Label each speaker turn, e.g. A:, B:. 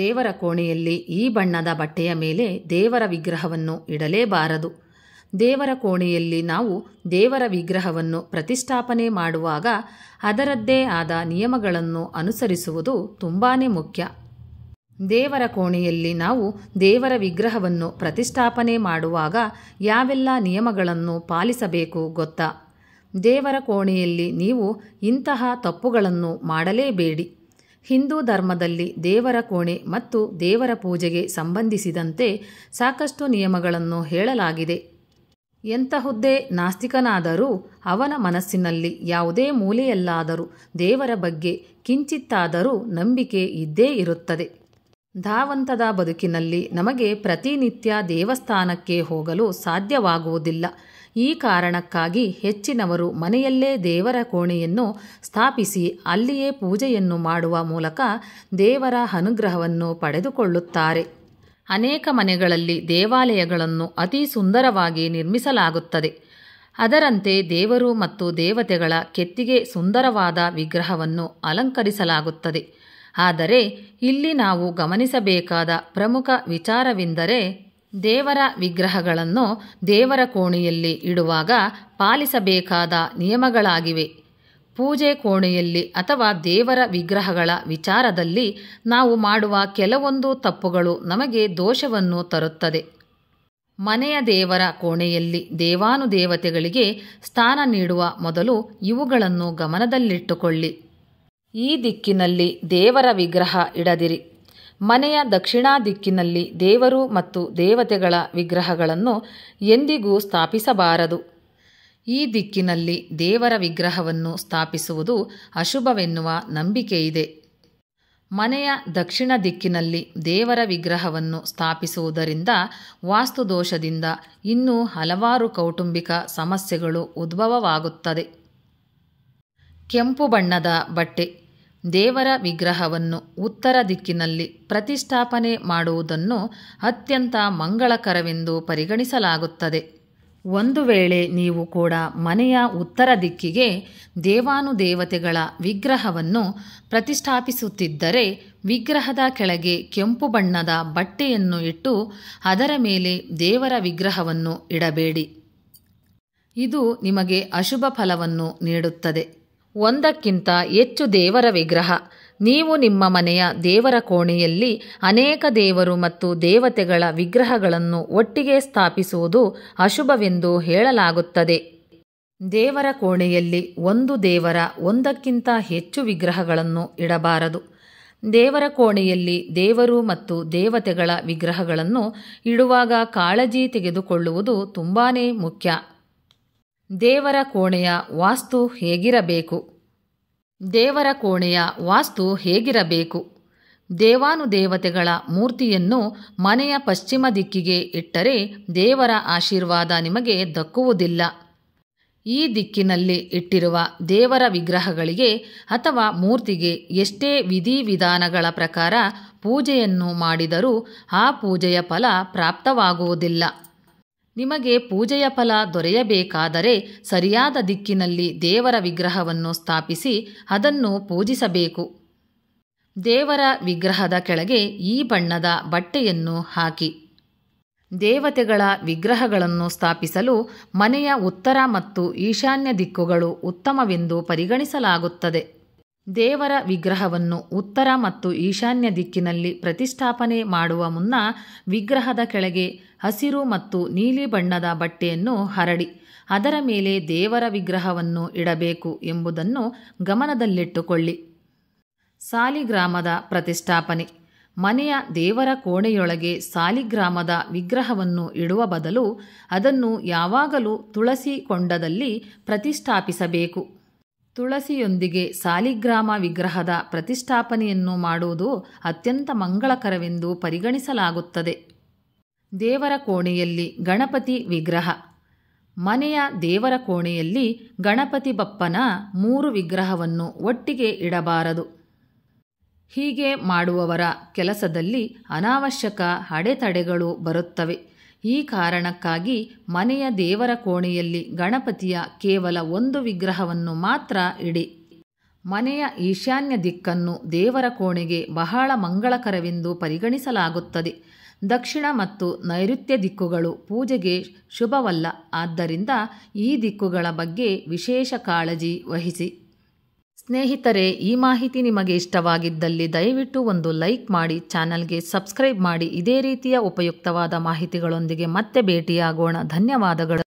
A: ದೇವರ ಕೋಣೆಯಲ್ಲಿ ಈ ಬಣ್ಣದ ಬಟ್ಟೆಯ ಮೇಲೆ ದೇವರ ವಿಗ್ರಹವನ್ನು ಇಡಲೇಬಾರದು ದೇವರ ಕೋಣೆಯಲ್ಲಿ ನಾವು ದೇವರ ವಿಗ್ರಹವನ್ನು ಪ್ರತಿಷ್ಠಾಪನೆ ಮಾಡುವಾಗ ಅದರದ್ದೇ ಆದ ನಿಯಮಗಳನ್ನು ಅನುಸರಿಸುವುದು ತುಂಬಾ ಮುಖ್ಯ ದೇವರ ಕೋಣೆಯಲ್ಲಿ ನಾವು ದೇವರ ವಿಗ್ರಹವನ್ನು ಪ್ರತಿಷ್ಠಾಪನೆ ಮಾಡುವಾಗ ಯಾವೆಲ್ಲ ನಿಯಮಗಳನ್ನು ಪಾಲಿಸಬೇಕು ಗೊತ್ತಾ ದೇವರ ಕೋಣೆಯಲ್ಲಿ ನೀವು ಇಂತಹ ತಪ್ಪುಗಳನ್ನು ಮಾಡಲೇಬೇಡಿ ಹಿಂದೂ ಧರ್ಮದಲ್ಲಿ ದೇವರ ಕೋಣೆ ಮತ್ತು ದೇವರ ಪೂಜೆಗೆ ಸಂಬಂಧಿಸಿದಂತೆ ಸಾಕಷ್ಟು ನಿಯಮಗಳನ್ನು ಹೇಳಲಾಗಿದೆ ಎಂತಹುದ್ದೇ ನಾಸ್ತಿಕನಾದರೂ ಅವನ ಮನಸ್ಸಿನಲ್ಲಿ ಯಾವುದೇ ಮೂಲೆಯಲ್ಲಾದರೂ ದೇವರ ಬಗ್ಗೆ ಕಿಂಚಿತ್ತಾದರೂ ನಂಬಿಕೆ ಇದ್ದೇ ಇರುತ್ತದೆ ಧಾವಂತದ ಬದುಕಿನಲ್ಲಿ ನಮಗೆ ಪ್ರತಿನಿತ್ಯ ದೇವಸ್ಥಾನಕ್ಕೆ ಹೋಗಲು ಸಾಧ್ಯವಾಗುವುದಿಲ್ಲ ಈ ಕಾರಣಕ್ಕಾಗಿ ಹೆಚ್ಚಿನವರು ಮನೆಯಲ್ಲೇ ದೇವರ ಕೋಣೆಯನ್ನು ಸ್ಥಾಪಿಸಿ ಅಲ್ಲಿಯೇ ಪೂಜೆಯನ್ನು ಮಾಡುವ ಮೂಲಕ ದೇವರ ಅನುಗ್ರಹವನ್ನು ಪಡೆದುಕೊಳ್ಳುತ್ತಾರೆ ಅನೇಕ ಮನೆಗಳಲ್ಲಿ ದೇವಾಲಯಗಳನ್ನು ಅತಿ ಸುಂದರವಾಗಿ ನಿರ್ಮಿಸಲಾಗುತ್ತದೆ ಅದರಂತೆ ದೇವರು ಮತ್ತು ದೇವತೆಗಳ ಕೆತ್ತಿಗೆ ಸುಂದರವಾದ ವಿಗ್ರಹವನ್ನು ಅಲಂಕರಿಸಲಾಗುತ್ತದೆ ಆದರೆ ಇಲ್ಲಿ ನಾವು ಗಮನಿಸಬೇಕಾದ ಪ್ರಮುಖ ವಿಚಾರವೆಂದರೆ ದೇವರ ವಿಗ್ರಹಗಳನ್ನು ದೇವರ ಕೋಣೆಯಲ್ಲಿ ಇಡುವಾಗ ಪಾಲಿಸಬೇಕಾದ ನಿಯಮಗಳಾಗಿವೆ ಪೂಜೆ ಕೋಣೆಯಲ್ಲಿ ಅಥವಾ ದೇವರ ವಿಗ್ರಹಗಳ ವಿಚಾರದಲ್ಲಿ ನಾವು ಮಾಡುವ ಕೆಲವೊಂದು ತಪ್ಪುಗಳು ನಮಗೆ ದೋಷವನ್ನು ತರುತ್ತದೆ ಮನೆಯ ದೇವರ ಕೋಣೆಯಲ್ಲಿ ದೇವಾನುದೇವತೆಗಳಿಗೆ ಸ್ಥಾನ ನೀಡುವ ಮೊದಲು ಇವುಗಳನ್ನು ಗಮನದಲ್ಲಿಟ್ಟುಕೊಳ್ಳಿ ಈ ದಿಕ್ಕಿನಲ್ಲಿ ದೇವರ ವಿಗ್ರಹ ಇಡದಿರಿ ಮನೆಯ ದಕ್ಷಿಣಾ ದಿಕ್ಕಿನಲ್ಲಿ ದೇವರು ಮತ್ತು ದೇವತೆಗಳ ವಿಗ್ರಹಗಳನ್ನು ಎಂದಿಗೂ ಸ್ಥಾಪಿಸಬಾರದು ಈ ದಿಕ್ಕಿನಲ್ಲಿ ದೇವರ ವಿಗ್ರಹವನ್ನು ಸ್ಥಾಪಿಸುವುದು ಅಶುಭವೆನ್ನುವ ನಂಬಿಕೆಯಿದೆ ಮನೆಯ ದಕ್ಷಿಣ ದಿಕ್ಕಿನಲ್ಲಿ ದೇವರ ವಿಗ್ರಹವನ್ನು ಸ್ಥಾಪಿಸುವುದರಿಂದ ವಾಸ್ತುದೋಷದಿಂದ ಇನ್ನೂ ಹಲವಾರು ಕೌಟುಂಬಿಕ ಸಮಸ್ಯೆಗಳು ಉದ್ಭವವಾಗುತ್ತದೆ ಕೆಂಪು ಬಣ್ಣದ ಬಟ್ಟೆ ದೇವರ ವಿಗ್ರಹವನ್ನು ಉತ್ತರ ದಿಕ್ಕಿನಲ್ಲಿ ಪ್ರತಿಷ್ಠಾಪನೆ ಮಾಡುವುದನ್ನು ಅತ್ಯಂತ ಮಂಗಳಕರವೆಂದು ಪರಿಗಣಿಸಲಾಗುತ್ತದೆ ಒಂದು ವೇಳೆ ನೀವು ಕೂಡ ಮನೆಯ ಉತ್ತರ ದಿಕ್ಕಿಗೆ ದೇವಾನುದೇವತೆಗಳ ವಿಗ್ರಹವನ್ನು ಪ್ರತಿಷ್ಠಾಪಿಸುತ್ತಿದ್ದರೆ ವಿಗ್ರಹದ ಕೆಳಗೆ ಕೆಂಪು ಬಣ್ಣದ ಬಟ್ಟೆಯನ್ನು ಇಟ್ಟು ಅದರ ಮೇಲೆ ದೇವರ ವಿಗ್ರಹವನ್ನು ಇಡಬೇಡಿ ಇದು ನಿಮಗೆ ಅಶುಭ ಫಲವನ್ನು ನೀಡುತ್ತದೆ ಒಂದಕ್ಕಿಂತ ಹೆಚ್ಚು ದೇವರ ವಿಗ್ರಹ ನೀವು ನಿಮ್ಮ ಮನೆಯ ದೇವರ ಕೋಣೆಯಲ್ಲಿ ಅನೇಕ ದೇವರು ಮತ್ತು ದೇವತೆಗಳ ವಿಗ್ರಹಗಳನ್ನು ಒಟ್ಟಿಗೆ ಸ್ಥಾಪಿಸುವುದು ಅಶುಭವೆಂದು ಹೇಳಲಾಗುತ್ತದೆ ದೇವರ ಕೋಣೆಯಲ್ಲಿ ಒಂದು ದೇವರ ಒಂದಕ್ಕಿಂತ ಹೆಚ್ಚು ವಿಗ್ರಹಗಳನ್ನು ಇಡಬಾರದು ದೇವರ ಕೋಣೆಯಲ್ಲಿ ದೇವರು ಮತ್ತು ದೇವತೆಗಳ ವಿಗ್ರಹಗಳನ್ನು ಇಡುವಾಗ ಕಾಳಜಿ ತೆಗೆದುಕೊಳ್ಳುವುದು ತುಂಬಾ ಮುಖ್ಯ ದೇವರ ಕೋಣೆಯ ವಾಸ್ತು ಹೇಗಿರಬೇಕು ದೇವರ ಕೋಣೆಯ ವಾಸ್ತು ಹೇಗಿರಬೇಕು ದೇವಾನುದೇವತೆಗಳ ಮೂರ್ತಿಯನ್ನು ಮನೆಯ ಪಶ್ಚಿಮ ದಿಕ್ಕಿಗೆ ಇಟ್ಟರೆ ದೇವರ ಆಶೀರ್ವಾದ ನಿಮಗೆ ದಕ್ಕುವುದಿಲ್ಲ ಈ ದಿಕ್ಕಿನಲ್ಲಿ ಇಟ್ಟಿರುವ ದೇವರ ವಿಗ್ರಹಗಳಿಗೆ ಅಥವಾ ಮೂರ್ತಿಗೆ ಎಷ್ಟೇ ವಿಧಿವಿಧಾನಗಳ ಪ್ರಕಾರ ಪೂಜೆಯನ್ನು ಮಾಡಿದರೂ ಆ ಪೂಜೆಯ ಫಲ ಪ್ರಾಪ್ತವಾಗುವುದಿಲ್ಲ ನಿಮಗೆ ಪೂಜೆಯ ಫಲ ದೊರೆಯಬೇಕಾದರೆ ಸರಿಯಾದ ದಿಕ್ಕಿನಲ್ಲಿ ದೇವರ ವಿಗ್ರಹವನ್ನು ಸ್ಥಾಪಿಸಿ ಅದನ್ನು ಪೂಜಿಸಬೇಕು ದೇವರ ವಿಗ್ರಹದ ಕೆಳಗೆ ಈ ಬಣ್ಣದ ಬಟ್ಟೆಯನ್ನು ಹಾಕಿ ದೇವತೆಗಳ ವಿಗ್ರಹಗಳನ್ನು ಸ್ಥಾಪಿಸಲು ಮನೆಯ ಉತ್ತರ ಮತ್ತು ಈಶಾನ್ಯ ದಿಕ್ಕುಗಳು ಉತ್ತಮವೆಂದು ಪರಿಗಣಿಸಲಾಗುತ್ತದೆ ದೇವರ ವಿಗ್ರಹವನ್ನು ಉತ್ತರ ಮತ್ತು ಈಶಾನ್ಯ ದಿಕ್ಕಿನಲ್ಲಿ ಪ್ರತಿಷ್ಠಾಪನೆ ಮಾಡುವ ಮುನ್ನ ವಿಗ್ರಹದ ಕೆಳಗೆ ಹಸಿರು ಮತ್ತು ನೀಲಿ ಬಣ್ಣದ ಬಟ್ಟೆಯನ್ನು ಹರಡಿ ಅದರ ಮೇಲೆ ದೇವರ ವಿಗ್ರಹವನ್ನು ಇಡಬೇಕು ಎಂಬುದನ್ನು ಗಮನದಲ್ಲಿಟ್ಟುಕೊಳ್ಳಿ ಸಾಲಿಗ್ರಾಮದ ಪ್ರತಿಷ್ಠಾಪನೆ ಮನೆಯ ದೇವರ ಕೋಣೆಯೊಳಗೆ ಸಾಲಿಗ್ರಾಮದ ವಿಗ್ರಹವನ್ನು ಇಡುವ ಬದಲು ಅದನ್ನು ಯಾವಾಗಲೂ ತುಳಸಿ ಕೊಂಡದಲ್ಲಿ ಪ್ರತಿಷ್ಠಾಪಿಸಬೇಕು ತುಳಸಿಯೊಂದಿಗೆ ಸಾಲಿಗ್ರಾಮ ವಿಗ್ರಹದ ಪ್ರತಿಷ್ಠಾಪನೆಯನ್ನು ಮಾಡುವುದು ಅತ್ಯಂತ ಮಂಗಳಕರವೆಂದು ಪರಿಗಣಿಸಲಾಗುತ್ತದೆ ದೇವರ ಕೋಣೆಯಲ್ಲಿ ಗಣಪತಿ ವಿಗ್ರಹ ಮನೆಯ ದೇವರ ಕೋಣೆಯಲ್ಲಿ ಗಣಪತಿ ಬಪ್ಪನ ಮೂರು ವಿಗ್ರಹವನ್ನು ಒಟ್ಟಿಗೆ ಇಡಬಾರದು ಹೀಗೆ ಮಾಡುವವರ ಕೆಲಸದಲ್ಲಿ ಅನಾವಶ್ಯಕ ಅಡೆತಡೆಗಳು ಬರುತ್ತವೆ ಈ ಕಾರಣಕ್ಕಾಗಿ ಮನೆಯ ದೇವರ ಕೋಣೆಯಲ್ಲಿ ಗಣಪತಿಯ ಕೇವಲ ಒಂದು ವಿಗ್ರಹವನ್ನು ಮಾತ್ರ ಇಡಿ ಮನೆಯ ಈಶಾನ್ಯ ದಿಕ್ಕನ್ನು ದೇವರ ಕೋಣೆಗೆ ಬಹಳ ಮಂಗಳಕರವೆಂದು ಪರಿಗಣಿಸಲಾಗುತ್ತದೆ ದಕ್ಷಿಣ ಮತ್ತು ನೈಋತ್ಯ ದಿಕ್ಕುಗಳು ಪೂಜೆಗೆ ಶುಭವಲ್ಲ ಆದ್ದರಿಂದ ಈ ದಿಕ್ಕುಗಳ ಬಗ್ಗೆ ವಿಶೇಷ ಕಾಳಜಿ ವಹಿಸಿ ಸ್ನೇಹಿತರೆ ಈ ಮಾಹಿತಿ ನಿಮಗೆ ಇಷ್ಟವಾಗಿದ್ದಲ್ಲಿ ದಯವಿಟ್ಟು ಒಂದು ಲೈಕ್ ಮಾಡಿ ಚಾನಲ್ಗೆ ಸಬ್ಸ್ಕ್ರೈಬ್ ಮಾಡಿ ಇದೇ ರೀತಿಯ ಉಪಯುಕ್ತವಾದ ಮಾಹಿತಿಗಳೊಂದಿಗೆ ಮತ್ತೆ ಭೇಟಿಯಾಗೋಣ ಧನ್ಯವಾದಗಳು